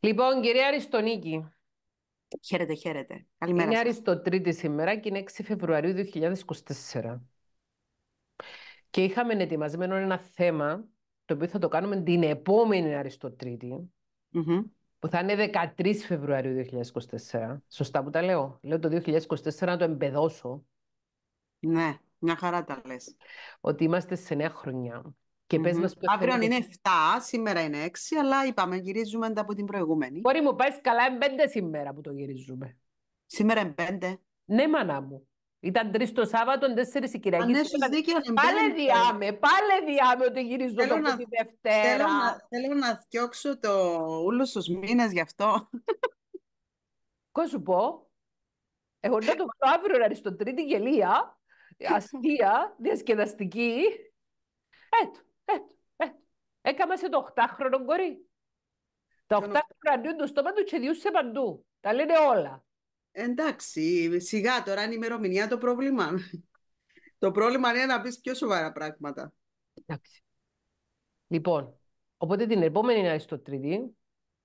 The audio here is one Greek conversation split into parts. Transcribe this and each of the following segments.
Λοιπόν, κυρία Αριστονίκη. Χαίρετε, χαίρετε. Καλημέρα Είναι Αριστοτρίτη σήμερα και είναι 6 Φεβρουαρίου 2024. Και είχαμε ετοιμασμένο ένα θέμα, το οποίο θα το κάνουμε την επόμενη Αριστοτρίτη, που θα είναι 13 Φεβρουαρίου 2024. Σωστά που τα λέω. Λέω το 2024 να το εμπεδώσω. Ναι, μια χαρά τα λες. Ότι είμαστε σε νέα χρονιά. Και mm-hmm. μας Αύριο είναι 7, σήμερα είναι 6, αλλά είπαμε γυρίζουμε τα από την προηγούμενη. Μπορεί μου πάει καλά, είναι 5 σήμερα που το γυρίζουμε. Σήμερα είναι 5. Ναι, μάνα μου. Ήταν τρεις το Σάββατο, τέσσερις η Κυριακή. Αν έχεις δίκιο, Πάλε διάμε, πάλε διάμε ότι γυρίζω θέλω το να, τη Δευτέρα. Θέλω να, θέλω διώξω το ούλο στους μήνες γι' αυτό. Κο σου πω. Εγώ το αύριο να αριστοτρίτη γελία, αστεία, διασκεδαστική. Έτω. Ε, Έκαμε σε το 8χρονο κορί. Τα 8χρονα αντίον του στόμα του και σε παντού. Τα λένε όλα. Εντάξει, σιγά τώρα είναι η ημερομηνία το πρόβλημα. το πρόβλημα είναι να πεις πιο σοβαρά πράγματα. Εντάξει. Λοιπόν, οπότε την επόμενη στο τρίτη,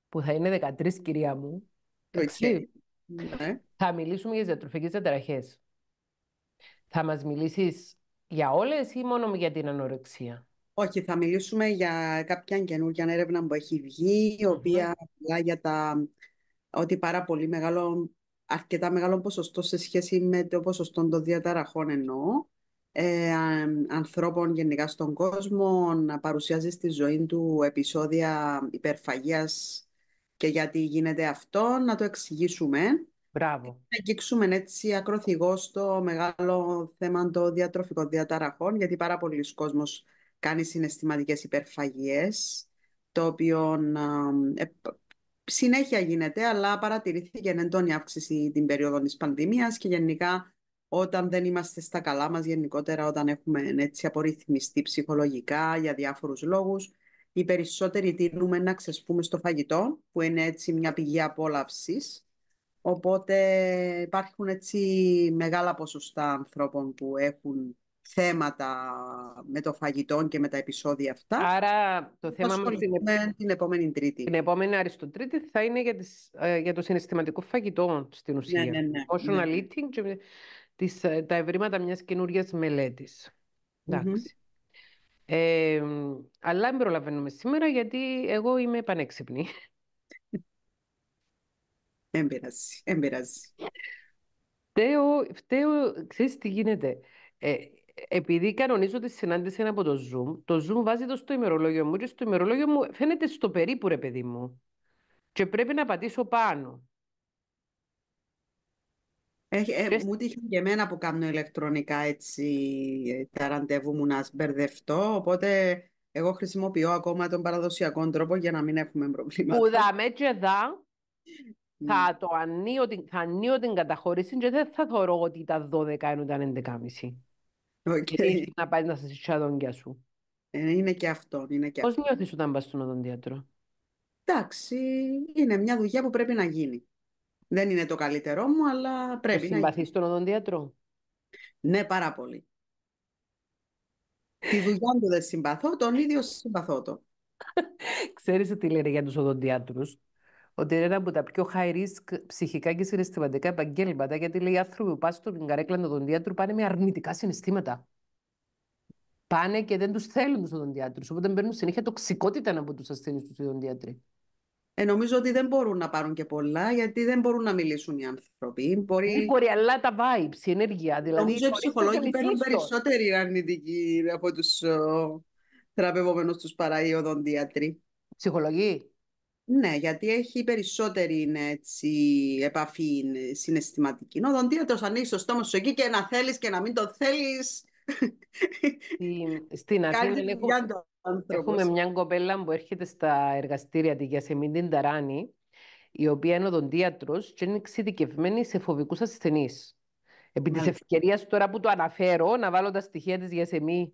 που θα είναι 13 κυρία μου, okay. ναι. θα μιλήσουμε για τις διατροφικές Θα μας μιλήσεις για όλες ή μόνο για την ανορεξία. Όχι, θα μιλήσουμε για κάποια καινούργια έρευνα που έχει βγει, η οποία μιλά για τα, ότι πάρα πολύ μεγάλο, αρκετά μεγάλο ποσοστό σε σχέση με το ποσοστό των διαταραχών εννοώ, ε, ανθρώπων γενικά στον κόσμο, να παρουσιάζει στη ζωή του επεισόδια υπερφαγίας και γιατί γίνεται αυτό, να το εξηγήσουμε. Μπράβο. Να αγγίξουμε έτσι ακροθυγώς το μεγάλο θέμα των διατροφικών διαταραχών, γιατί πάρα πολλοί κόσμος κάνει συναισθηματικές υπερφαγίες, το οποίο ε, συνέχεια γίνεται, αλλά παρατηρήθηκε εντόνη αύξηση την περίοδο της πανδημίας και γενικά όταν δεν είμαστε στα καλά μας γενικότερα, όταν έχουμε έτσι απορριθμιστεί ψυχολογικά για διάφορους λόγους, οι περισσότεροι τείνουμε να ξεσπούμε στο φαγητό, που είναι έτσι μια πηγή απόλαυσης. Οπότε υπάρχουν έτσι μεγάλα ποσοστά ανθρώπων που έχουν θέματα με το φαγητό και με τα επεισόδια αυτά. Άρα το θέμα μας την, την επόμενη Τρίτη. Την επόμενη Τρίτη θα είναι για, τις, ε, για το συναισθηματικό φαγητό στην ναι, ουσία. Ναι, ναι, ναι. και τις, ε, τα ευρήματα μιας καινουργια μελετης μελέτης. Mm-hmm. Εντάξει. αλλά μην προλαβαίνουμε σήμερα γιατί εγώ είμαι πανέξυπνη. Εμπειράζει, εμπειράζει. Φταίω, φταίω, ξέρεις τι γίνεται. Ε, επειδή κανονίζω τη συνάντηση από το Zoom, το Zoom βάζει το στο ημερολόγιο μου και στο ημερολόγιο μου φαίνεται στο περίπου, ρε παιδί μου. Και πρέπει να πατήσω πάνω. ε, Μου τύχει και εμένα που κάνω ηλεκτρονικά έτσι ε, τα ραντεβού μου να μπερδευτώ, οπότε εγώ χρησιμοποιώ ακόμα τον παραδοσιακό τρόπο για να μην έχουμε προβλήματα. Που δάμε και δα, θα ναι. το την, την καταχώρηση και δεν θα θεωρώ ότι τα 12 είναι τα 11.30. Okay. Και να πάει να σας στα δόντια σου. Ε, είναι και αυτό, είναι και Πώς νιώθεις όταν πας στον οδοντίατρο. Εντάξει, είναι μια δουλειά που πρέπει να γίνει. Δεν είναι το καλύτερό μου, αλλά πρέπει να γίνει. συμπαθείς στον οδοντίατρο. Ναι, πάρα πολύ. Τη δουλειά του δεν συμπαθώ, τον ίδιο συμπαθώ το. Ξέρεις τι λέει για τους οδοντίατρους ότι είναι ένα από τα πιο high risk ψυχικά και συναισθηματικά επαγγέλματα, γιατί λέει οι άνθρωποι που πάνε στον καρέκλα του οδοντίατρου πάνε με αρνητικά συναισθήματα. Πάνε και δεν τους θέλουν τους οδοντίατρου. Οπότε παίρνουν συνέχεια τοξικότητα από τους ασθενείς τους οδοντίατρου. Ε, νομίζω ότι δεν μπορούν να πάρουν και πολλά, γιατί δεν μπορούν να μιλήσουν οι άνθρωποι. Μπορεί... η μπορεί, αλλά τα vibes, η ενέργεια. Δηλαδή, νομίζω ότι οι ψυχολόγοι παίρνουν περισσότερη αρνητική από τους θεραπευόμενους τους παρά οι οδοντίατροι. Ψυχολογοί. Ναι, γιατί έχει περισσότερη είναι, έτσι, επαφή είναι, συναισθηματική. Ο δοντίατρος ανοίγει το στόμα σου εκεί και να θέλεις και να μην το θέλεις. Στην Αθήνα έχουμε, έχουμε μια κοπέλα που έρχεται στα εργαστήρια της Γιασεμίν την Ταράνη, η οποία είναι οδοντίατρος και είναι εξειδικευμένη σε φοβικούς ασθενείς. Επί της ευκαιρίας τώρα που το αναφέρω, να βάλω τα στοιχεία της Γιασεμή.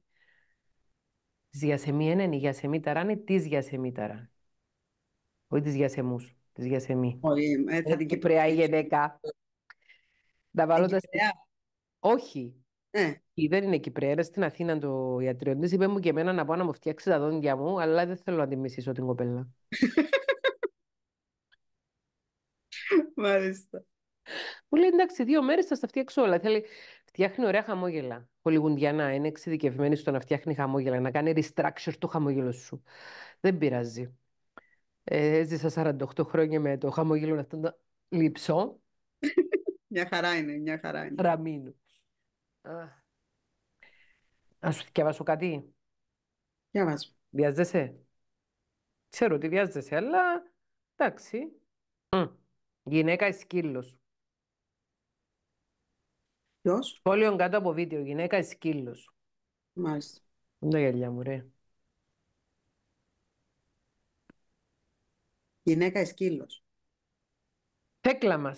Τη Γιασεμή ε, ναι, είναι η Γιασεμή Ταράνη, τη Γιασεμή Ταράνη όχι τις γιασεμούς, Τη γιασεμή. Όχι, θα την Κυπρέα η γυναίκα. Να στιγμή. Όχι. Ναι. Δεν είναι Κυπρέα, είναι στην Αθήνα το ιατρείο της. Είπε μου και εμένα να πάω να μου φτιάξει τα δόντια μου, αλλά δεν θέλω να τη μισήσω την κοπέλα. Μάλιστα. Μου λέει εντάξει, δύο μέρε θα στα φτιάξω όλα. Θέλει, φτιάχνει ωραία χαμόγελα. Πολυγουντιανά είναι εξειδικευμένη στο να φτιάχνει χαμόγελα, να κάνει restructure το χαμόγελο σου. Δεν πειράζει έζησα 48 χρόνια με το χαμόγελο να τον λείψω. μια χαρά είναι, μια χαρά είναι. Ραμίνου. Να σου διαβάσω κάτι. Διαβάζω. Βιάζεσαι. Ξέρω ότι βιάζεσαι, αλλά εντάξει. Γυναίκα Γυναίκα σκύλο. Ποιος? Σχόλιο κάτω από βίντεο. Γυναίκα σκύλο. Μάλιστα. Δεν γελιά μου, ρε. Γυναίκα σκύλο. Τέκλα μα.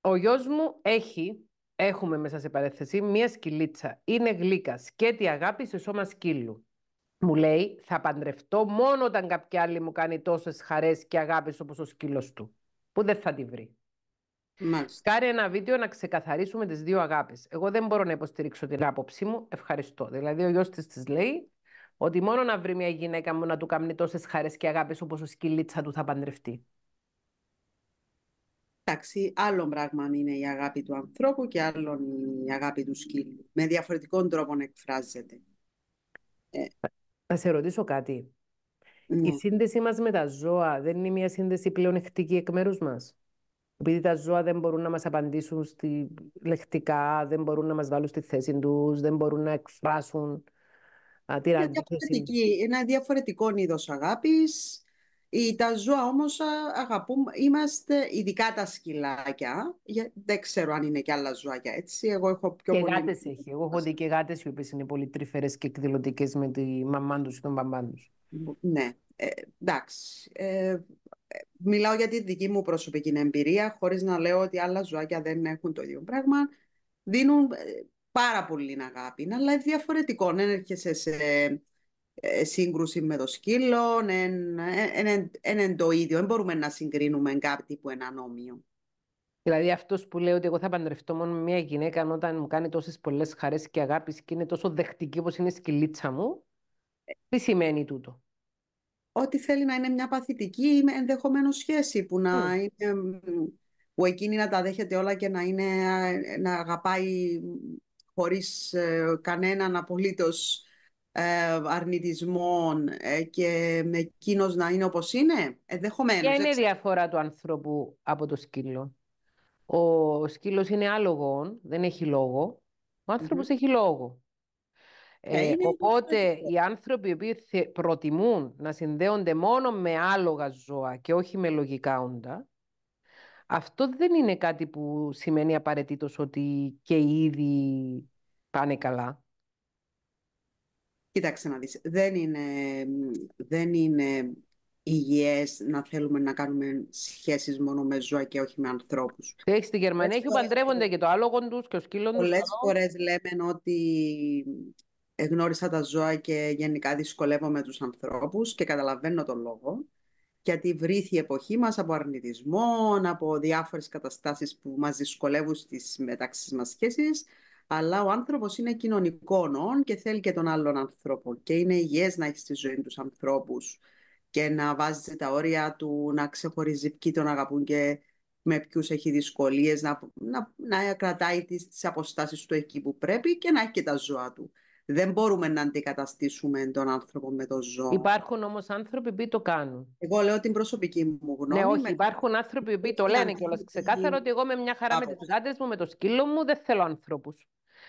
Ο γιος μου έχει, έχουμε μέσα σε παρέθεση, μία σκυλίτσα. Είναι γλύκα, σκέτη αγάπη σε σώμα σκύλου. Μου λέει, θα παντρευτώ μόνο όταν κάποια άλλη μου κάνει τόσες χαρές και αγάπης όπως ο σκύλος του, που δεν θα τη βρει. Μάλιστα. Κάρε ένα βίντεο να ξεκαθαρίσουμε τις δύο αγάπες. Εγώ δεν μπορώ να υποστηρίξω την άποψή μου, ευχαριστώ. Δηλαδή ο γιος της λέει, ότι μόνο να βρει μια γυναίκα μου να του κάνει τόσες χαρές και αγάπης όπως ο σκυλίτσα του θα παντρευτεί. Εντάξει, άλλο πράγμα είναι η αγάπη του ανθρώπου και άλλο η αγάπη του σκύλου. Με διαφορετικών τρόπων εκφράζεται. Ε. Θα σε ρωτήσω κάτι. Η ναι. σύνδεσή μας με τα ζώα δεν είναι μια σύνδεση πλέον εκτική εκ μέρους μας. Επειδή τα ζώα δεν μπορούν να μας απαντήσουν στη... λεκτικά, δεν μπορούν να μας βάλουν στη θέση τους, δεν μπορούν να εκφράσουν είναι ένα διαφορετικό είδος αγάπης. Τα ζώα όμως αγαπούμε, είμαστε ειδικά τα σκυλάκια. Δεν ξέρω αν είναι και άλλα ζωάκια έτσι. Εγώ έχω πιο και πολύ... έχει. Εγώ έχω δει και γάτες οι οποίες είναι πολύ τρυφερές και εκδηλωτικές με τη μαμά τους ή τον μπαμπά τους. Ναι, ε, εντάξει. Ε, ε, μιλάω για τη δική μου προσωπική εμπειρία, χωρίς να λέω ότι άλλα ζωάκια δεν έχουν το ίδιο πράγμα. Δίνουν ε, πάρα πολύ αγάπη, αλλά διαφορετικό. Δεν έρχεσαι σε ε, σύγκρουση με το σκύλο, είναι ναι, το ίδιο. Δεν μπορούμε να συγκρίνουμε κάτι που είναι ανώμιο. Δηλαδή αυτός που λέει ότι εγώ θα παντρευτώ μόνο με μια γυναίκα όταν μου κάνει τόσες πολλές χάρε και αγάπης και είναι τόσο δεχτική όπως είναι η σκυλίτσα μου, τι σημαίνει τούτο. Ότι θέλει να είναι μια παθητική ή ενδεχομένως σχέση που να mm. είναι που εκείνη να τα δέχεται όλα και να, είναι, ε, να αγαπάει χωρίς ε, κανέναν απολύτως ε, αρνητισμό ε, και με εκείνος να είναι όπως είναι, ενδεχομένως. Ποια είναι η διαφορά του ανθρώπου από το σκύλο. Ο σκύλος είναι άλογο, δεν έχει λόγο. Ο ανθρωπος έχει λόγο. οπότε οι άνθρωποι οι προτιμούν να συνδέονται μόνο με άλογα ζώα και όχι με λογικά όντα, αυτό δεν είναι κάτι που σημαίνει απαραίτητος ότι και οι ίδιοι πάνε καλά. Κοίταξε να δεις, δεν είναι, δεν είναι υγιές να θέλουμε να κάνουμε σχέσεις μόνο με ζώα και όχι με ανθρώπους. Έχεις στη Γερμανία έχει παντρεύονται και το άλογο τους και ο σκύλος τους. Πολλές φορές λέμε ότι εγνώρισα τα ζώα και γενικά δυσκολεύομαι τους ανθρώπους και καταλαβαίνω τον λόγο γιατί βρήθη η εποχή μας από αρνητισμό, από διάφορες καταστάσεις που μας δυσκολεύουν στις μεταξύ μας σχέσεις, αλλά ο άνθρωπος είναι κοινωνικό νόν και θέλει και τον άλλον άνθρωπο και είναι υγιές να έχεις στη ζωή τους ανθρώπους και να βάζεις τα όρια του, να ξεχωρίζει ποιοι τον αγαπούν και με ποιους έχει δυσκολίες, να, να, κρατάει τις, τις αποστάσεις του εκεί που πρέπει και να έχει και τα ζώα του. Δεν μπορούμε να αντικαταστήσουμε τον άνθρωπο με το ζώο. Υπάρχουν όμως άνθρωποι που το κάνουν. Εγώ λέω την προσωπική μου γνώμη. Ναι, όχι. Υπάρχουν άνθρωποι που το λένε κιόλας ξεκάθαρα ότι εγώ με μια χαρά με τι γάτε μου, με το σκύλο μου, δεν θέλω ανθρώπους.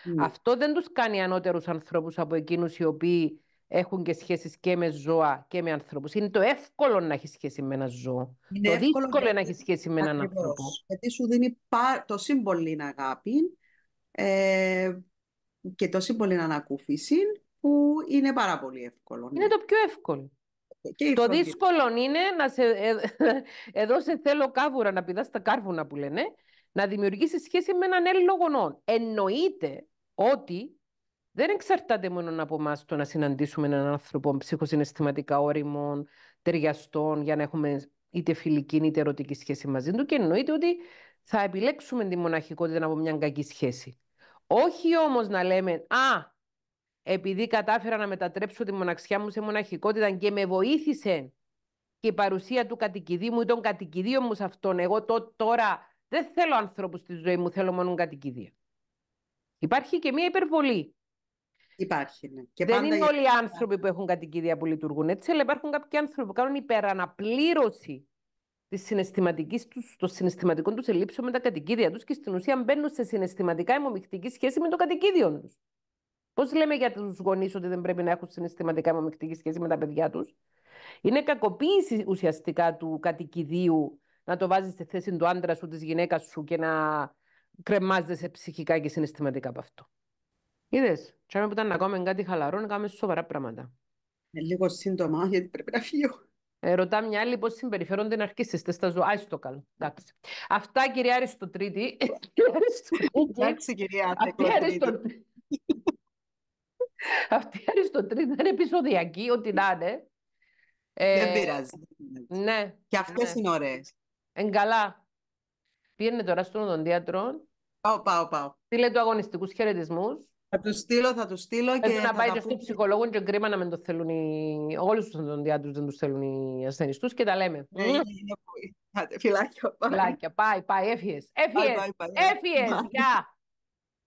Ναι. Αυτό δεν τους κάνει ανώτερους ανθρώπους από εκείνους οι οποίοι έχουν και σχέσεις και με ζώα και με ανθρώπους. Είναι το εύκολο να έχεις σχέση με ένα ζώο. Είναι το δύσκολο να έχεις σχέση με έναν άνθρωπο. Γιατί σου δίνει πα... το σύμβολο αγάπη. Ε, και τόση πολύ ανακούφιση που είναι πάρα πολύ εύκολο. Είναι ναι. το πιο εύκολο. Ε, το δύσκολο είναι να σε, ε, ε, εδώ σε θέλω κάβουρα να πηδάς τα κάρβουνα που λένε, να δημιουργήσεις σχέση με έναν Έλληνο γονό. Εννοείται ότι δεν εξαρτάται μόνο από εμάς το να συναντήσουμε έναν άνθρωπο ψυχοσυναισθηματικά όριμων, ταιριαστών, για να έχουμε είτε φιλική είτε ερωτική σχέση μαζί του. Και εννοείται ότι θα επιλέξουμε τη μοναχικότητα από μια κακή σχέση. Όχι όμως να λέμε, α, επειδή κατάφερα να μετατρέψω τη μοναξιά μου σε μοναχικότητα και με βοήθησε και η παρουσία του κατοικιδίου μου ή των κατοικιδίων μου σε αυτόν. Εγώ το, τώρα δεν θέλω ανθρώπους στη ζωή μου, θέλω μόνο κατοικιδία. Υπάρχει και μία υπερβολή. Υπάρχει, ναι. δεν είναι όλοι οι άνθρωποι που έχουν κατοικιδία που λειτουργούν έτσι, αλλά υπάρχουν κάποιοι άνθρωποι που κάνουν υπεραναπλήρωση Της συναισθηματικής τους, των συναισθηματικό τους ελλείψεων με τα κατοικίδια τους και στην ουσία μπαίνουν σε συναισθηματικά αιμομηχτική σχέση με το κατοικίδιο τους. Πώς λέμε για τους γονείς ότι δεν πρέπει να έχουν συναισθηματικά αιμομηχτική σχέση με τα παιδιά τους, Είναι κακοποίηση ουσιαστικά του κατοικιδίου να το βάζεις στη θέση του άντρα σου, της γυναίκας σου και να κρεμάζεσαι ψυχικά και συναισθηματικά από αυτό. Είδες, τσάμε που ήταν ακόμα κάτι χαλαρό, να κάνουμε σοβαρά πράγματα. Ε, λίγο σύντομα, γιατί πρέπει να φύγω. Ε, ρωτά μια άλλη πώς συμπεριφέρονται ναρκίστες στα ζώα. Άι το καλό. Εντάξει. Αυτά κυρία Αριστοτρίτη. Εντάξει κυρία Αριστοτρίτη. Αυτή η Αριστοτρίτη δεν είναι επεισοδιακή, ό,τι να είναι. Ε, δεν πειράζει. Ναι. Και αυτές ναι. είναι ωραίες. Εγκαλά. Πήγαινε τώρα στον οδοντίατρο. Πάω, πάω, πάω. Τι λέει του αγωνιστικούς χαιρετισμούς. Θα τους στείλω, θα τους στείλω και. να πάει και στο ψυχολόγο και κρίμα να μην το θέλουν οι. Όλους τους δοντιά δεν τους θέλουν οι ασθενεί και τα λέμε. Ναι, Φιλάκια, πάει. Φιλάκια, πάει, πάει. Έφυγες. Έφυγε. Έφυγε. Γεια.